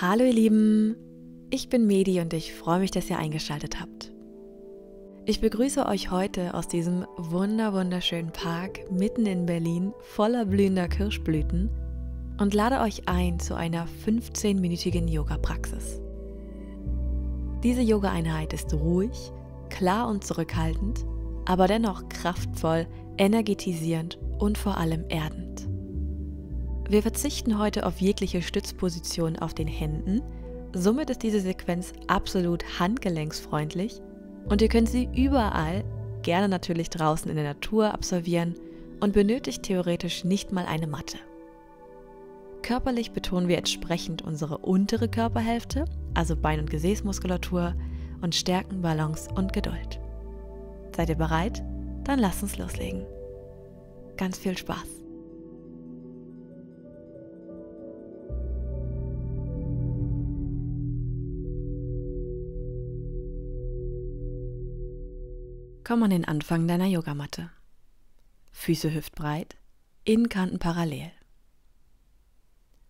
Hallo ihr Lieben, ich bin Medi und ich freue mich, dass ihr eingeschaltet habt. Ich begrüße euch heute aus diesem wunder wunderschönen Park mitten in Berlin voller blühender Kirschblüten und lade euch ein zu einer 15-minütigen Yoga-Praxis. Diese Yoga-Einheit ist ruhig, klar und zurückhaltend, aber dennoch kraftvoll, energetisierend und vor allem erdend. Wir verzichten heute auf jegliche Stützposition auf den Händen. Somit ist diese Sequenz absolut handgelenksfreundlich und ihr könnt sie überall, gerne natürlich draußen in der Natur, absolvieren und benötigt theoretisch nicht mal eine Matte. Körperlich betonen wir entsprechend unsere untere Körperhälfte, also Bein- und Gesäßmuskulatur, und stärken Balance und Geduld. Seid ihr bereit? Dann lasst uns loslegen. Ganz viel Spaß! Komm an den Anfang deiner Yogamatte. Füße hüftbreit, Innenkanten parallel.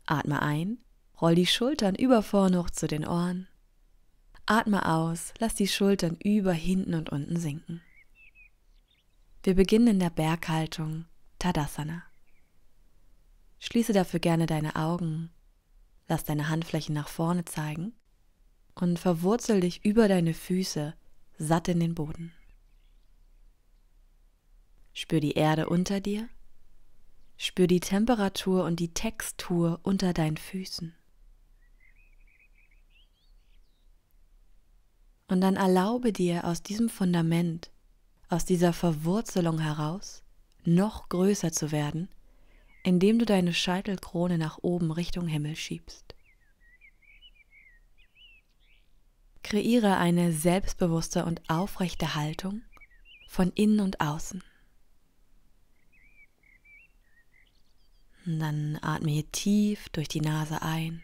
Atme ein, roll die Schultern über vorne hoch zu den Ohren. Atme aus, lass die Schultern über, hinten und unten sinken. Wir beginnen in der Berghaltung Tadasana. Schließe dafür gerne deine Augen, lass deine Handflächen nach vorne zeigen und verwurzel dich über deine Füße satt in den Boden. Spür die Erde unter dir. Spür die Temperatur und die Textur unter deinen Füßen. Und dann erlaube dir aus diesem Fundament, aus dieser Verwurzelung heraus, noch größer zu werden, indem du deine Scheitelkrone nach oben Richtung Himmel schiebst. Kreiere eine selbstbewusste und aufrechte Haltung von innen und außen. Und dann atme hier tief durch die Nase ein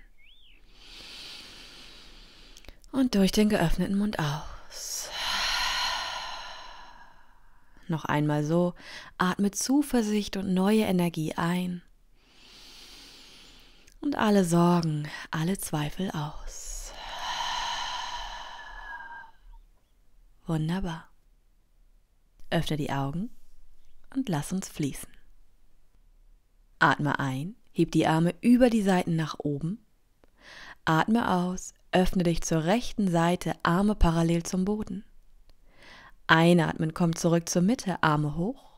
und durch den geöffneten Mund aus. Noch einmal so, atme Zuversicht und neue Energie ein und alle Sorgen, alle Zweifel aus. Wunderbar. Öffne die Augen und lass uns fließen. Atme ein, heb die Arme über die Seiten nach oben. Atme aus, öffne dich zur rechten Seite, Arme parallel zum Boden. Einatmen, komm zurück zur Mitte, Arme hoch.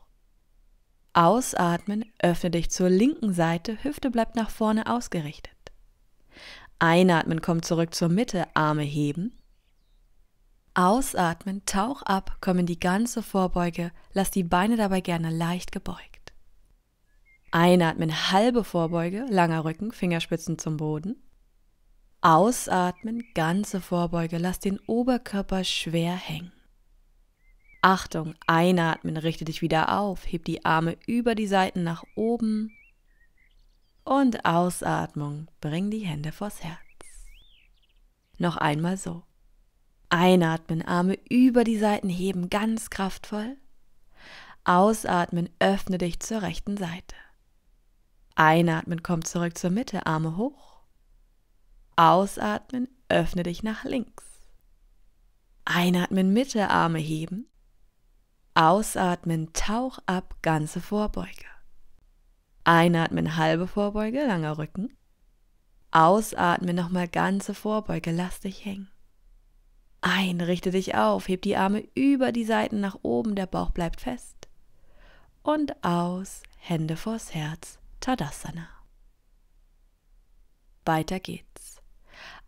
Ausatmen, öffne dich zur linken Seite, Hüfte bleibt nach vorne ausgerichtet. Einatmen, komm zurück zur Mitte, Arme heben. Ausatmen, tauch ab, komm in die ganze Vorbeuge, lass die Beine dabei gerne leicht gebeugt. Einatmen, halbe Vorbeuge, langer Rücken, Fingerspitzen zum Boden. Ausatmen, ganze Vorbeuge, lass den Oberkörper schwer hängen. Achtung, einatmen, richte dich wieder auf, heb die Arme über die Seiten nach oben. Und Ausatmung, bring die Hände vors Herz. Noch einmal so. Einatmen, Arme über die Seiten heben, ganz kraftvoll. Ausatmen, öffne dich zur rechten Seite. Einatmen, komm zurück zur Mitte, Arme hoch. Ausatmen, öffne dich nach links. Einatmen, Mitte, Arme heben. Ausatmen, tauch ab, ganze Vorbeuge. Einatmen, halbe Vorbeuge, langer Rücken. Ausatmen, nochmal ganze Vorbeuge, lass dich hängen. Ein, richte dich auf, heb die Arme über die Seiten nach oben, der Bauch bleibt fest. Und aus, Hände vors Herz, Tadasana. Weiter geht's.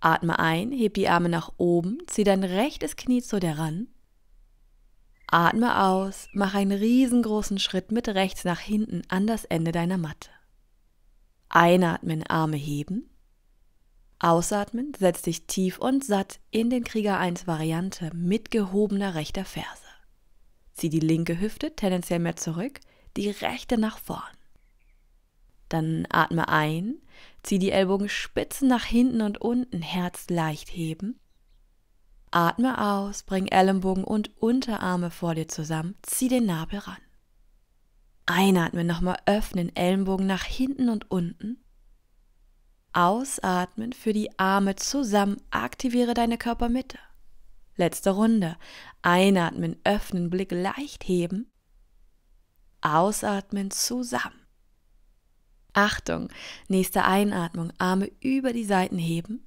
Atme ein, heb die Arme nach oben, zieh dein rechtes Knie zu dir ran. Atme aus, mach einen riesengroßen Schritt mit rechts nach hinten an das Ende deiner Matte. Einatmen, Arme heben. Ausatmen, setz dich tief und satt in den Krieger 1 Variante mit gehobener rechter Ferse. Zieh die linke Hüfte tendenziell mehr zurück, die rechte nach vorn. Dann atme ein, zieh die Ellbogen spitz nach hinten und unten, Herz leicht heben. Atme aus, bring Ellenbogen und Unterarme vor dir zusammen, zieh den Nabel ran. Einatmen, nochmal öffnen, Ellenbogen nach hinten und unten. Ausatmen, für die Arme zusammen, aktiviere deine Körpermitte. Letzte Runde. Einatmen, öffnen, Blick leicht heben. Ausatmen, zusammen. Achtung, nächste Einatmung, Arme über die Seiten heben.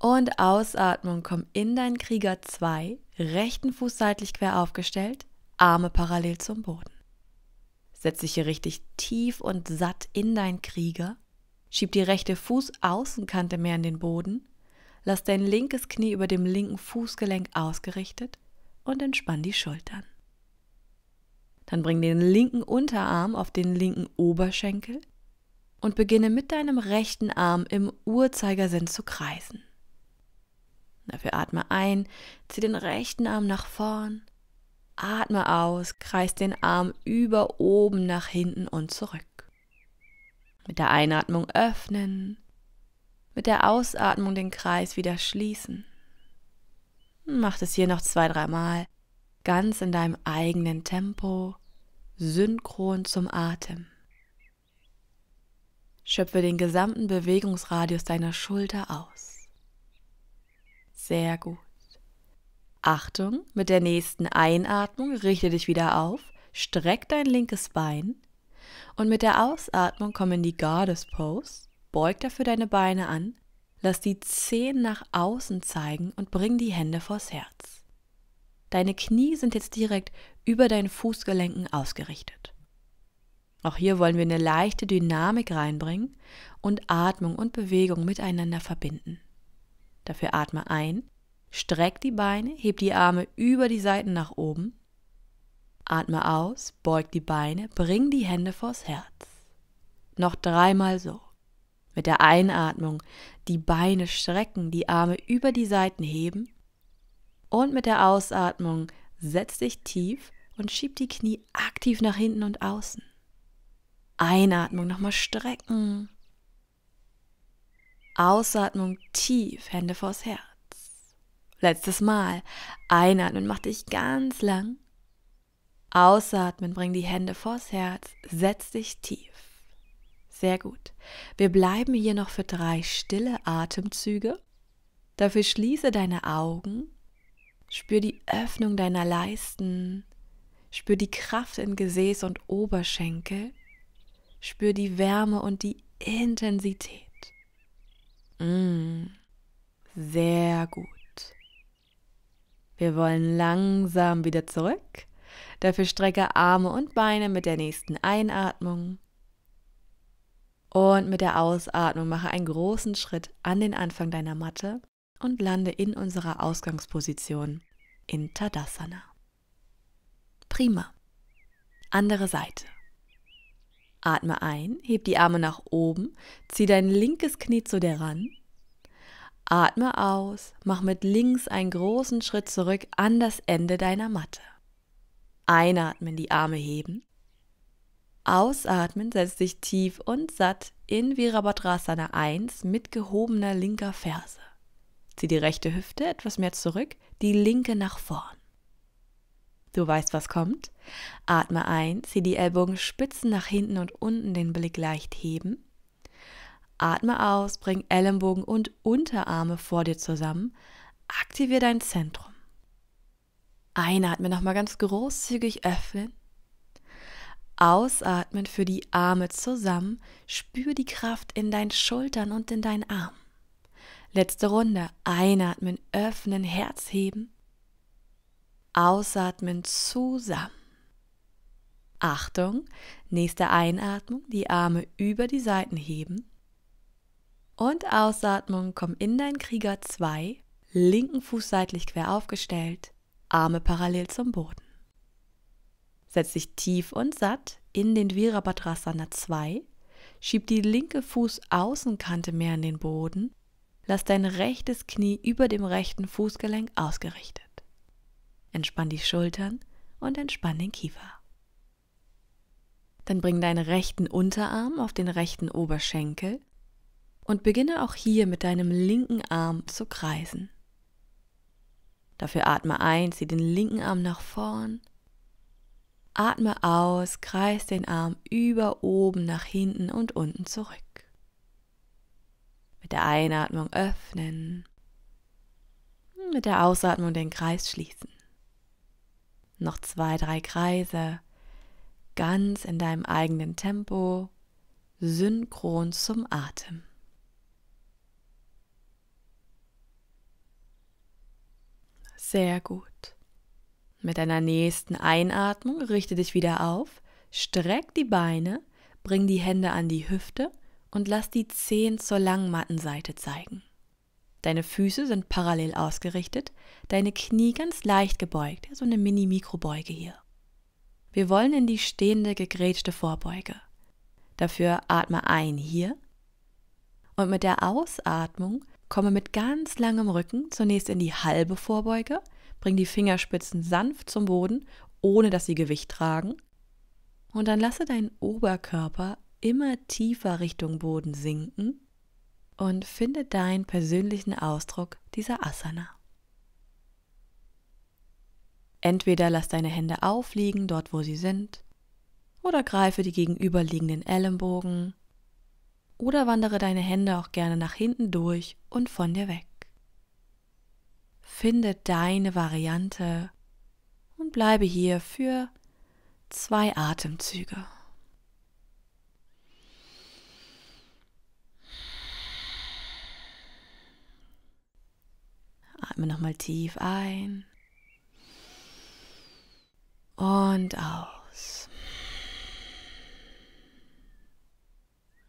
Und Ausatmung, komm in deinen Krieger 2, rechten Fuß seitlich quer aufgestellt, Arme parallel zum Boden. Setz dich hier richtig tief und satt in deinen Krieger. Schieb die rechte Fußaußenkante mehr in den Boden. Lass dein linkes Knie über dem linken Fußgelenk ausgerichtet und entspann die Schultern. Dann bring den linken Unterarm auf den linken Oberschenkel und beginne mit deinem rechten Arm im Uhrzeigersinn zu kreisen. Dafür atme ein, zieh den rechten Arm nach vorn, atme aus, kreis den Arm über oben nach hinten und zurück. Mit der Einatmung öffnen, mit der Ausatmung den Kreis wieder schließen. Mach das hier noch zwei, dreimal ganz in deinem eigenen Tempo, synchron zum Atem. Schöpfe den gesamten Bewegungsradius deiner Schulter aus. Sehr gut. Achtung, mit der nächsten Einatmung richte dich wieder auf, streck dein linkes Bein und mit der Ausatmung komm in die Goddess Pose, beug dafür deine Beine an, lass die Zehen nach außen zeigen und bring die Hände vors Herz. Deine Knie sind jetzt direkt über deinen Fußgelenken ausgerichtet. Auch hier wollen wir eine leichte Dynamik reinbringen und Atmung und Bewegung miteinander verbinden. Dafür atme ein, streck die Beine, heb die Arme über die Seiten nach oben. Atme aus, beug die Beine, bring die Hände vors Herz. Noch dreimal so. Mit der Einatmung die Beine strecken, die Arme über die Seiten heben. Und mit der Ausatmung setz dich tief und schieb die Knie aktiv nach hinten und außen. Einatmung nochmal strecken. Ausatmung tief, Hände vors Herz. Letztes Mal. Einatmen, mach dich ganz lang. Ausatmen, bring die Hände vors Herz, setz dich tief. Sehr gut. Wir bleiben hier noch für drei stille Atemzüge. Dafür schließe deine Augen Spür die Öffnung deiner Leisten. Spür die Kraft in Gesäß und Oberschenkel. Spür die Wärme und die Intensität. Mmh, sehr gut. Wir wollen langsam wieder zurück. Dafür strecke Arme und Beine mit der nächsten Einatmung. Und mit der Ausatmung mache einen großen Schritt an den Anfang deiner Matte und lande in unserer Ausgangsposition in Tadasana. Prima. Andere Seite. Atme ein, heb die Arme nach oben, zieh dein linkes Knie zu dir ran. Atme aus, mach mit links einen großen Schritt zurück an das Ende deiner Matte. Einatmen, die Arme heben. Ausatmen, setz dich tief und satt in Virabhadrasana 1 mit gehobener linker Ferse. Zieh die rechte Hüfte etwas mehr zurück, die linke nach vorn. Du weißt, was kommt. Atme ein, zieh die Ellbogen spitzen nach hinten und unten den Blick leicht heben. Atme aus, bring Ellenbogen und Unterarme vor dir zusammen. Aktiviere dein Zentrum. Einatme nochmal ganz großzügig öffnen. Ausatmen für die Arme zusammen. Spür die Kraft in deinen Schultern und in deinen Armen. Letzte Runde. Einatmen, öffnen, Herz heben. Ausatmen, zusammen. Achtung, nächste Einatmung, die Arme über die Seiten heben. Und Ausatmung, komm in dein Krieger 2, linken Fuß seitlich quer aufgestellt, Arme parallel zum Boden. Setz dich tief und satt in den Virabhadrasana 2, schieb die linke Fußaußenkante mehr in den Boden Lass dein rechtes Knie über dem rechten Fußgelenk ausgerichtet. Entspann die Schultern und entspann den Kiefer. Dann bring deinen rechten Unterarm auf den rechten Oberschenkel und beginne auch hier mit deinem linken Arm zu kreisen. Dafür atme ein, zieh den linken Arm nach vorn. Atme aus, kreis den Arm über oben nach hinten und unten zurück. Mit der Einatmung öffnen. Mit der Ausatmung den Kreis schließen. Noch zwei, drei Kreise. Ganz in deinem eigenen Tempo. Synchron zum Atem. Sehr gut. Mit deiner nächsten Einatmung richte dich wieder auf, streck die Beine, bring die Hände an die Hüfte und lass die Zehen zur Langmattenseite zeigen. Deine Füße sind parallel ausgerichtet, deine Knie ganz leicht gebeugt, so eine Mini-Mikrobeuge hier. Wir wollen in die stehende, gegrätschte Vorbeuge. Dafür atme ein hier und mit der Ausatmung komme mit ganz langem Rücken zunächst in die halbe Vorbeuge, bring die Fingerspitzen sanft zum Boden, ohne dass sie Gewicht tragen und dann lasse deinen Oberkörper immer tiefer Richtung Boden sinken und finde deinen persönlichen Ausdruck dieser Asana. Entweder lass deine Hände aufliegen dort, wo sie sind, oder greife die gegenüberliegenden Ellenbogen, oder wandere deine Hände auch gerne nach hinten durch und von dir weg. Finde deine Variante und bleibe hier für zwei Atemzüge. Atme nochmal tief ein und aus.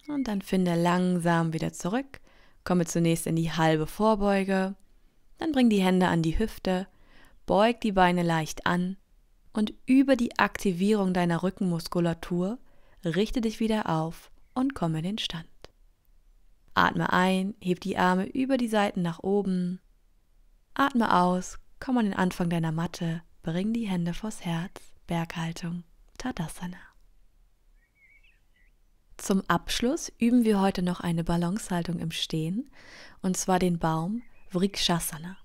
Und dann finde langsam wieder zurück. Komme zunächst in die halbe Vorbeuge. Dann bring die Hände an die Hüfte, beug die Beine leicht an und über die Aktivierung deiner Rückenmuskulatur richte dich wieder auf und komme in den Stand. Atme ein, heb die Arme über die Seiten nach oben Atme aus, komm an den Anfang deiner Matte, bring die Hände vors Herz, Berghaltung, Tadasana. Zum Abschluss üben wir heute noch eine Balancehaltung im Stehen, und zwar den Baum Vrikshasana.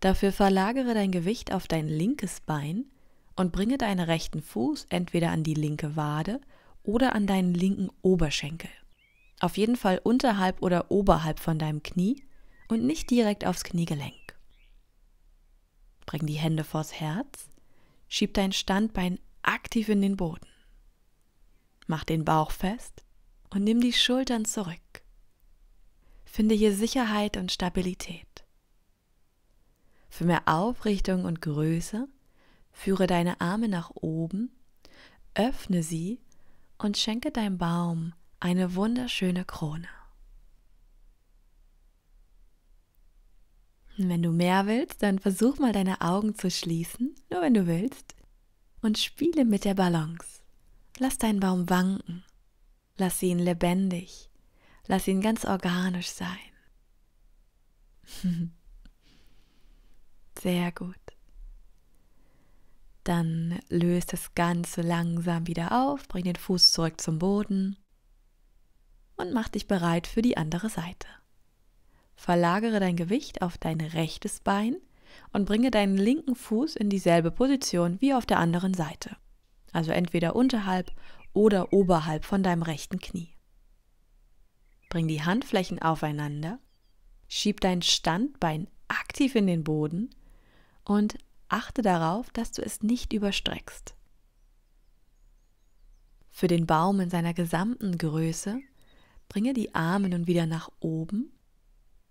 Dafür verlagere dein Gewicht auf dein linkes Bein und bringe deinen rechten Fuß entweder an die linke Wade oder an deinen linken Oberschenkel. Auf jeden Fall unterhalb oder oberhalb von deinem Knie und nicht direkt aufs Kniegelenk. Bring die Hände vors Herz, schieb dein Standbein aktiv in den Boden. Mach den Bauch fest und nimm die Schultern zurück. Finde hier Sicherheit und Stabilität. Für mehr Aufrichtung und Größe führe deine Arme nach oben, öffne sie und schenke deinem Baum eine wunderschöne Krone. Und wenn du mehr willst, dann versuch mal deine Augen zu schließen, nur wenn du willst, und spiele mit der Balance. Lass deinen Baum wanken. Lass ihn lebendig. Lass ihn ganz organisch sein. Sehr gut. Dann löst das Ganze langsam wieder auf, bring den Fuß zurück zum Boden und mach dich bereit für die andere Seite. Verlagere dein Gewicht auf dein rechtes Bein und bringe deinen linken Fuß in dieselbe Position wie auf der anderen Seite. Also entweder unterhalb oder oberhalb von deinem rechten Knie. Bring die Handflächen aufeinander, schieb dein Standbein aktiv in den Boden und achte darauf, dass du es nicht überstreckst. Für den Baum in seiner gesamten Größe bringe die Arme nun wieder nach oben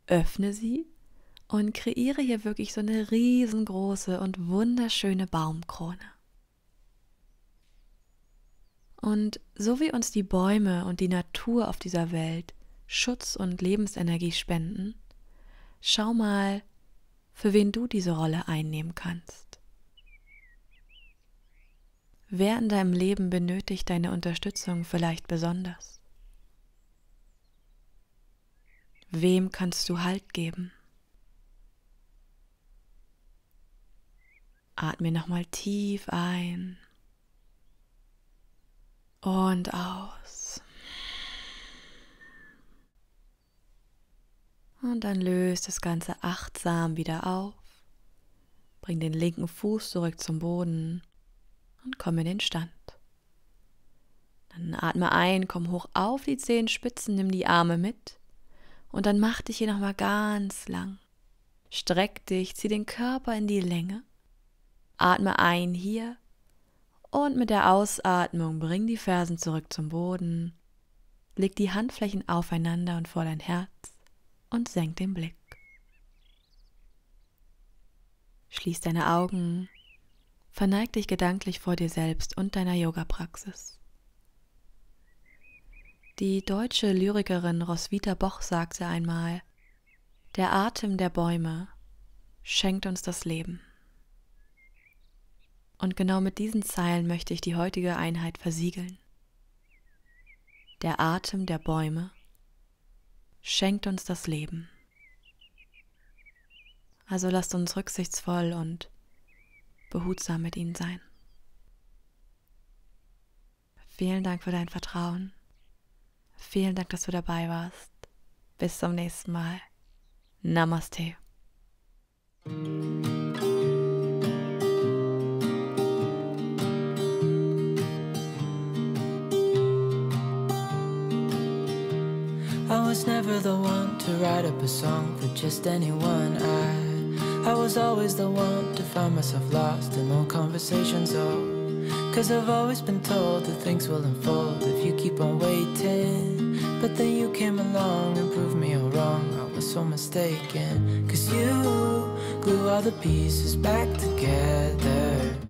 öffne sie und kreiere hier wirklich so eine riesengroße und wunderschöne Baumkrone. Und so wie uns die Bäume und die Natur auf dieser Welt Schutz und Lebensenergie spenden, schau mal, für wen du diese Rolle einnehmen kannst. Wer in deinem Leben benötigt deine Unterstützung vielleicht besonders? Wem kannst du Halt geben? Atme nochmal tief ein und aus. Und dann löst das Ganze achtsam wieder auf. Bring den linken Fuß zurück zum Boden und komm in den Stand. Dann atme ein, komm hoch auf die Zehenspitzen, nimm die Arme mit und dann mach dich hier nochmal ganz lang. Streck dich, zieh den Körper in die Länge. Atme ein hier und mit der Ausatmung bring die Fersen zurück zum Boden. Leg die Handflächen aufeinander und vor dein Herz und senk den Blick. Schließ deine Augen, verneig dich gedanklich vor dir selbst und deiner Yoga-Praxis. Die deutsche Lyrikerin Roswitha Boch sagte einmal, der Atem der Bäume schenkt uns das Leben. Und genau mit diesen Zeilen möchte ich die heutige Einheit versiegeln. Der Atem der Bäume schenkt uns das Leben. Also lasst uns rücksichtsvoll und behutsam mit ihnen sein. Vielen Dank für dein Vertrauen. Vielen Dank, dass du dabei warst. Bis zum nächsten Mal. Namaste. I was never the one to write up a song for just anyone. I, I was always the one to find myself lost in all conversations. Oh, cause I've always been told that things will unfold if you keep on waiting. But then you came along and proved me all wrong I was so mistaken Cause you glue all the pieces back together